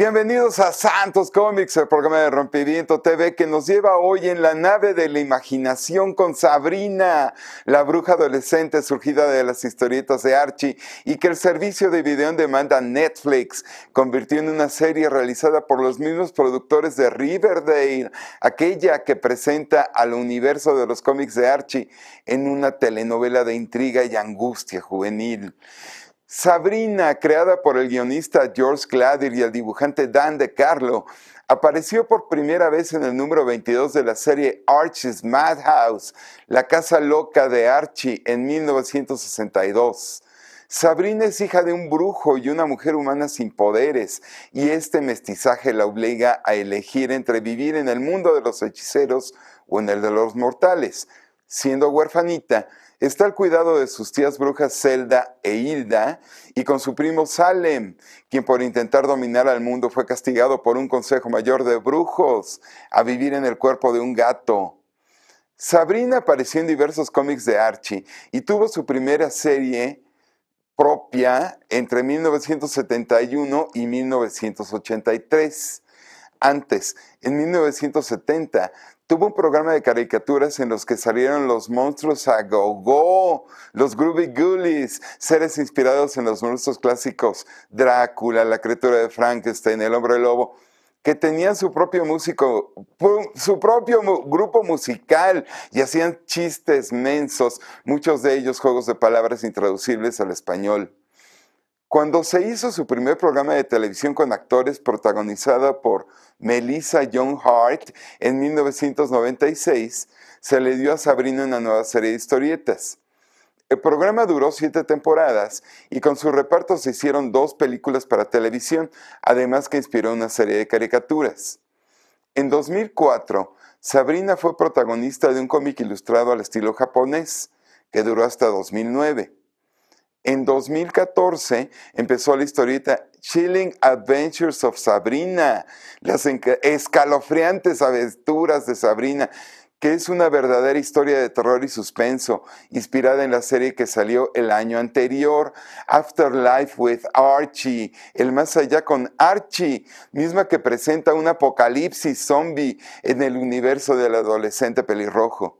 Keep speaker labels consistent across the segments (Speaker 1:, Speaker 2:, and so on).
Speaker 1: Bienvenidos a Santos Comics, el programa de Rompimiento TV que nos lleva hoy en la nave de la imaginación con Sabrina, la bruja adolescente surgida de las historietas de Archie y que el servicio de video en demanda Netflix convirtió en una serie realizada por los mismos productores de Riverdale, aquella que presenta al universo de los cómics de Archie en una telenovela de intriga y angustia juvenil. Sabrina, creada por el guionista George Gladir y el dibujante Dan De Carlo, apareció por primera vez en el número 22 de la serie Archie's Madhouse, La Casa Loca de Archie, en 1962. Sabrina es hija de un brujo y una mujer humana sin poderes, y este mestizaje la obliga a elegir entre vivir en el mundo de los hechiceros o en el de los mortales. Siendo huerfanita, está al cuidado de sus tías brujas Zelda e Hilda y con su primo Salem, quien por intentar dominar al mundo fue castigado por un consejo mayor de brujos a vivir en el cuerpo de un gato. Sabrina apareció en diversos cómics de Archie y tuvo su primera serie propia entre 1971 y 1983. Antes, en 1970, Tuvo un programa de caricaturas en los que salieron los monstruos a go -go, los Groovy Ghoulies, seres inspirados en los monstruos clásicos, Drácula, la criatura de Frankenstein, el hombre lobo, que tenían su propio músico, su propio grupo musical y hacían chistes mensos, muchos de ellos juegos de palabras intraducibles al español. Cuando se hizo su primer programa de televisión con actores protagonizada por Melissa Young Hart en 1996, se le dio a Sabrina una nueva serie de historietas. El programa duró siete temporadas y con su reparto se hicieron dos películas para televisión, además que inspiró una serie de caricaturas. En 2004, Sabrina fue protagonista de un cómic ilustrado al estilo japonés, que duró hasta 2009. En 2014 empezó la historieta Chilling Adventures of Sabrina, las escalofriantes aventuras de Sabrina, que es una verdadera historia de terror y suspenso, inspirada en la serie que salió el año anterior, Afterlife with Archie, el más allá con Archie, misma que presenta un apocalipsis zombie en el universo del adolescente pelirrojo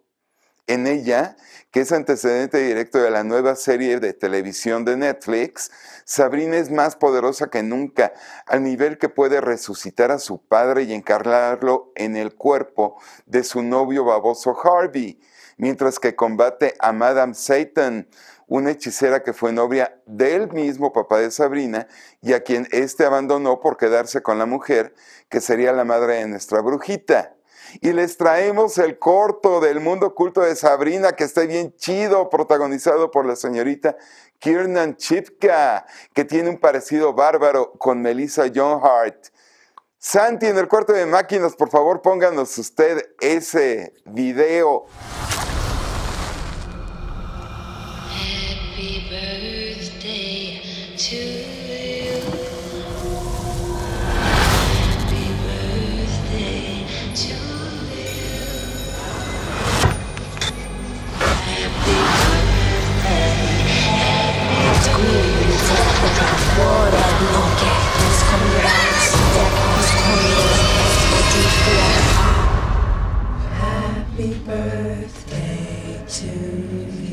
Speaker 1: en ella, que es antecedente directo de la nueva serie de televisión de Netflix, Sabrina es más poderosa que nunca, al nivel que puede resucitar a su padre y encarnarlo en el cuerpo de su novio baboso Harvey, mientras que combate a Madame Satan, una hechicera que fue novia del mismo papá de Sabrina y a quien éste abandonó por quedarse con la mujer que sería la madre de nuestra brujita. Y les traemos el corto del mundo oculto de Sabrina, que está bien chido, protagonizado por la señorita Kiernan Chipka, que tiene un parecido bárbaro con Melissa Hart. Santi, en el cuarto de máquinas, por favor, pónganos usted ese video. Happy birthday to Happy birthday to you.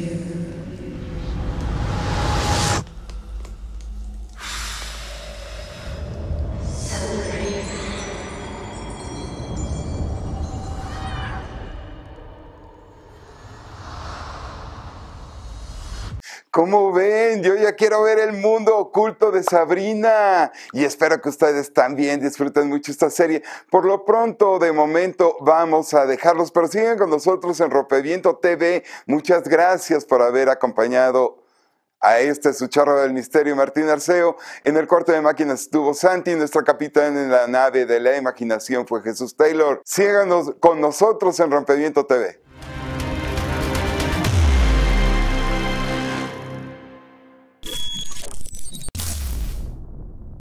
Speaker 1: ¿Cómo ven? Yo ya quiero ver el mundo oculto de Sabrina y espero que ustedes también disfruten mucho esta serie. Por lo pronto, de momento, vamos a dejarlos, pero sigan con nosotros en Rompeviento TV. Muchas gracias por haber acompañado a este su charro del misterio, Martín Arceo. En el cuarto de máquinas estuvo Santi, nuestra capitán en la nave de la imaginación fue Jesús Taylor. Síganos con nosotros en Rompeviento TV.